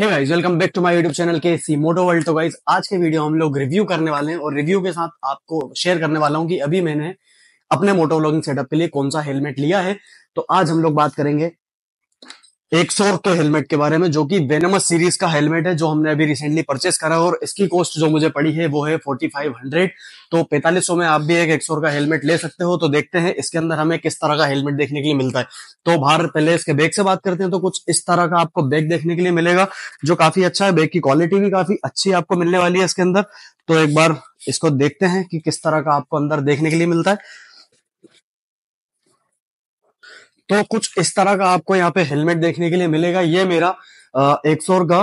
guys welcome back to my YouTube channel K C motto world तो guys आज के video हम लोग रिव्यू करने वाले हैं और रिव्यू के साथ आपको शेयर करने वाला हूं कि अभी मैंने अपने मोटो व्लॉगिंग सेटअप के लिए कौन सा हेलमेट लिया है तो आज हम लोग बात करेंगे एक सौ के हेलमेट के बारे में जो कि वेनमस सीरीज का हेलमेट है जो हमने अभी रिसेंटली परचेस करा और इसकी कॉस्ट जो मुझे पड़ी है वो है फोर्टी फाइव हंड्रेड तो पैंतालीस में आप भी एक सौ का हेलमेट ले सकते हो तो देखते हैं इसके अंदर हमें किस तरह का हेलमेट देखने के लिए मिलता है तो बाहर पहले इसके बैग से बात करते हैं तो कुछ इस तरह का आपको बैग देखने के लिए मिलेगा जो काफी अच्छा है बैग की क्वालिटी भी काफी अच्छी आपको मिलने वाली है इसके अंदर तो एक बार इसको देखते हैं कि किस तरह का आपको अंदर देखने के लिए मिलता है तो कुछ इस तरह का आपको यहाँ पे हेलमेट देखने के लिए मिलेगा ये मेरा एक सौ का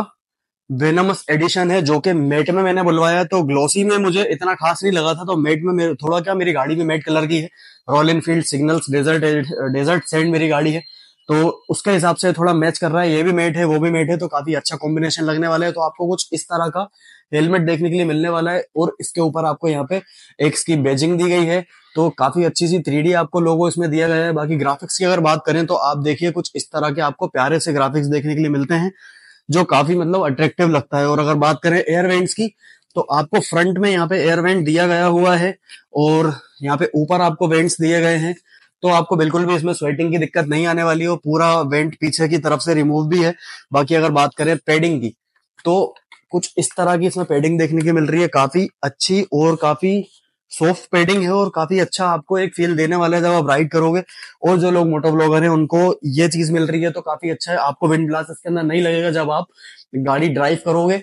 वेनमस एडिशन है जो कि मेट में मैंने बुलवाया तो ग्लोसी में मुझे इतना खास नहीं लगा था तो मेट में मेरे थोड़ा क्या मेरी गाड़ी भी मेट कलर की है Royal Enfield signal desert desert sand मेरी गाड़ी है तो उसके हिसाब से थोड़ा मैच कर रहा है ये भी मेट है वो भी मेट है तो काफी अच्छा कॉम्बिनेशन लगने वाला है तो आपको कुछ इस तरह का हेलमेट देखने के लिए मिलने वाला है और इसके ऊपर आपको यहाँ पे एक्स की बेजिंग दी गई है तो काफी अच्छी सी थ्री आपको लोगो इसमें दिया गया है बाकी ग्राफिक्स की अगर बात करें तो आप देखिए कुछ इस तरह के आपको प्यारे से ग्राफिक्स देखने के लिए मिलते हैं जो काफी मतलब अट्रेक्टिव लगता है और अगर बात करें एयर वेंट्स की तो आपको फ्रंट में यहाँ पे एयर वेंट दिया गया हुआ है और यहाँ पे ऊपर आपको वेंट्स दिए गए हैं तो आपको बिल्कुल भी इसमें स्वेटिंग की दिक्कत नहीं आने वाली हो पूरा वेंट पीछे की तरफ से रिमूव भी है बाकी अगर बात करें पेडिंग की तो कुछ इस तरह की इसमें पेडिंग देखने की मिल रही है काफी अच्छी और काफी सॉफ्ट पेडिंग है और काफी अच्छा आपको एक फील देने वाला है जब आप राइड करोगे और जो लोग मोटो ब्लॉगर हैं उनको ये चीज मिल रही है तो काफी अच्छा है आपको विंड ब्लास्ट इसके अंदर नहीं लगेगा जब आप गाड़ी ड्राइव करोगे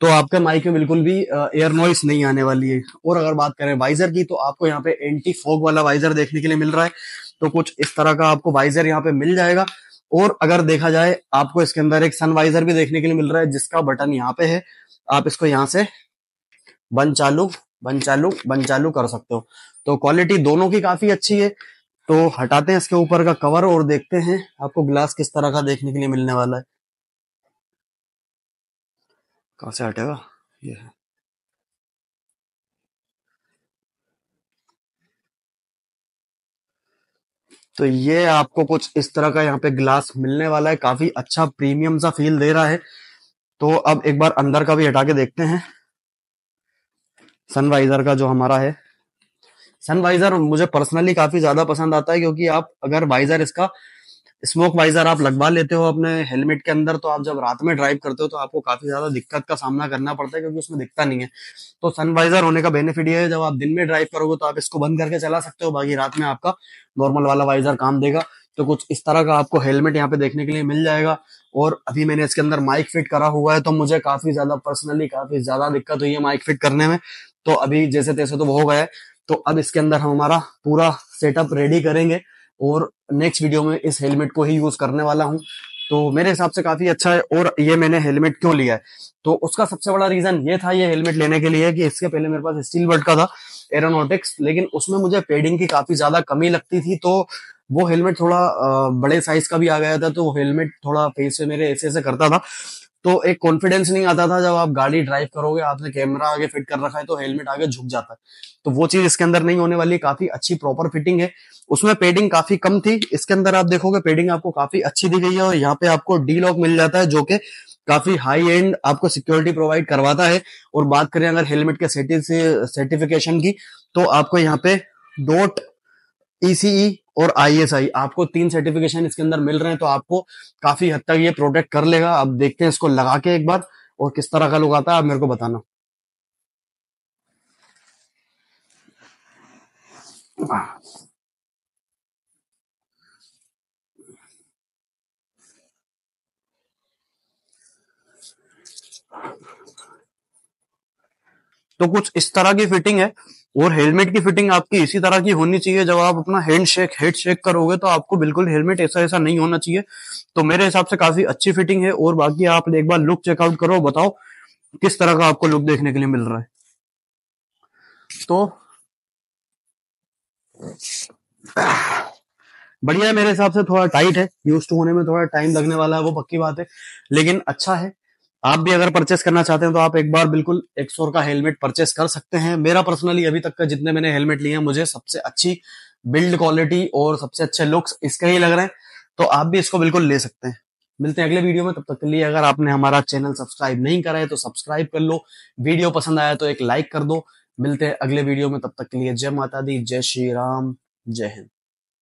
तो आपके माइक में बिल्कुल भी एयर नॉइस नहीं आने वाली है और अगर बात करें वाइजर की तो आपको यहाँ पे एंटी फोक वाला वाइजर देखने के लिए मिल रहा है तो कुछ इस तरह का आपको वाइजर यहाँ पे मिल जाएगा और अगर देखा जाए आपको इसके अंदर एक सन वाइजर भी देखने के लिए मिल रहा है जिसका बटन यहाँ पे है आप इसको यहाँ से बंद चालू बन चालू बन चालू कर सकते हो तो क्वालिटी दोनों की काफी अच्छी है तो हटाते हैं इसके ऊपर का कवर और देखते हैं आपको ग्लास किस तरह का देखने के लिए मिलने वाला है कहा से हटेगा ये है तो ये आपको कुछ इस तरह का यहाँ पे ग्लास मिलने वाला है काफी अच्छा प्रीमियम सा फील दे रहा है तो अब एक बार अंदर का भी हटा के देखते हैं सनवाइजर का जो हमारा है सनवाइजर मुझे पर्सनली काफी ज्यादा पसंद आता है क्योंकि आप अगर वाइजर इसका स्मोक वाइजर आप लगवा लेते हो अपने हेलमेट के अंदर तो आप जब रात में ड्राइव करते हो तो आपको काफी ज्यादा दिक्कत का सामना करना पड़ता है क्योंकि उसमें दिखता नहीं है तो सनवाइजर होने का बेनिफिट ये है जब आप दिन में ड्राइव करोगे तो आप इसको बंद करके चला सकते हो बाकी रात में आपका नॉर्मल वाला वाइजर काम देगा तो कुछ इस तरह का आपको हेलमेट यहाँ पे देखने के लिए मिल जाएगा और अभी मैंने इसके अंदर माइक फिट करा हुआ है तो मुझे काफी ज्यादा पर्सनली काफी ज्यादा दिक्कत हुई है माइक फिट करने में तो अभी जैसे तैसे तो वो हो गया है तो अब इसके अंदर हम हमारा पूरा सेटअप रेडी करेंगे और नेक्स्ट वीडियो में इस हेलमेट को ही यूज करने वाला हूँ तो मेरे हिसाब से काफी अच्छा है और ये मैंने हेलमेट क्यों लिया है तो उसका सबसे बड़ा रीजन ये था ये हेलमेट लेने के लिए कि इसके पहले मेरे पास स्टील बर्ड का था एरोनोटिक्स लेकिन उसमें मुझे पेडिंग की काफी ज्यादा कमी लगती थी तो वो हेलमेट थोड़ा बड़े साइज का भी आ गया था तो वो हेलमेट थोड़ा फेस पे मेरे ऐसे ऐसे करता था तो एक कॉन्फिडेंस नहीं आता था जब आप गाड़ी ड्राइव करोगे आपने कैमरा आगे फिट कर रखा है तो हेलमेट आगे झुक जाता है तो वो चीज इसके अंदर नहीं होने वाली काफी अच्छी प्रॉपर फिटिंग है उसमें पेडिंग काफी कम थी इसके अंदर आप देखोगे पेडिंग आपको काफी अच्छी दी गई है और यहाँ पे आपको डी लॉक मिल जाता है जो कि काफी हाई एंड आपको सिक्योरिटी प्रोवाइड करवाता है और बात करें अगर हेलमेट के सर्टिफिकेशन की तो आपको यहाँ पे डोट ईसीई e और आईएसआई e आपको तीन सर्टिफिकेशन इसके अंदर मिल रहे हैं तो आपको काफी हद तक ये प्रोटेक्ट कर लेगा अब देखते हैं इसको लगा के एक बार और किस तरह का लोग आता है आप मेरे को बताना तो कुछ इस तरह की फिटिंग है और हेलमेट की फिटिंग आपकी इसी तरह की होनी चाहिए जब आप अपना हैंड शेक हेड शेक करोगे तो आपको बिल्कुल हेलमेट ऐसा ऐसा नहीं होना चाहिए तो मेरे हिसाब से काफी अच्छी फिटिंग है और बाकी आप एक बार लुक चेकआउट करो बताओ किस तरह का आपको लुक देखने के लिए मिल रहा है तो बढ़िया है मेरे हिसाब से थोड़ा टाइट है यूज टू होने में थोड़ा टाइम लगने वाला है वो पक्की बात है लेकिन अच्छा है आप भी अगर परचेस करना चाहते हैं तो आप एक बार बिल्कुल सौ का हेलमेट परचेस कर सकते हैं मेरा पर्सनली अभी तक का जितने मैंने हेलमेट लिए हैं मुझे सबसे अच्छी बिल्ड क्वालिटी और सबसे अच्छे लुक्स इसके ही लग रहे हैं तो आप भी इसको बिल्कुल ले सकते हैं मिलते हैं अगले वीडियो में तब तक के लिए अगर आपने हमारा चैनल सब्सक्राइब नहीं करा है तो सब्सक्राइब कर लो वीडियो पसंद आया तो एक लाइक कर दो मिलते हैं अगले वीडियो में तब तक के लिए जय माता दी जय श्री राम जय हिंद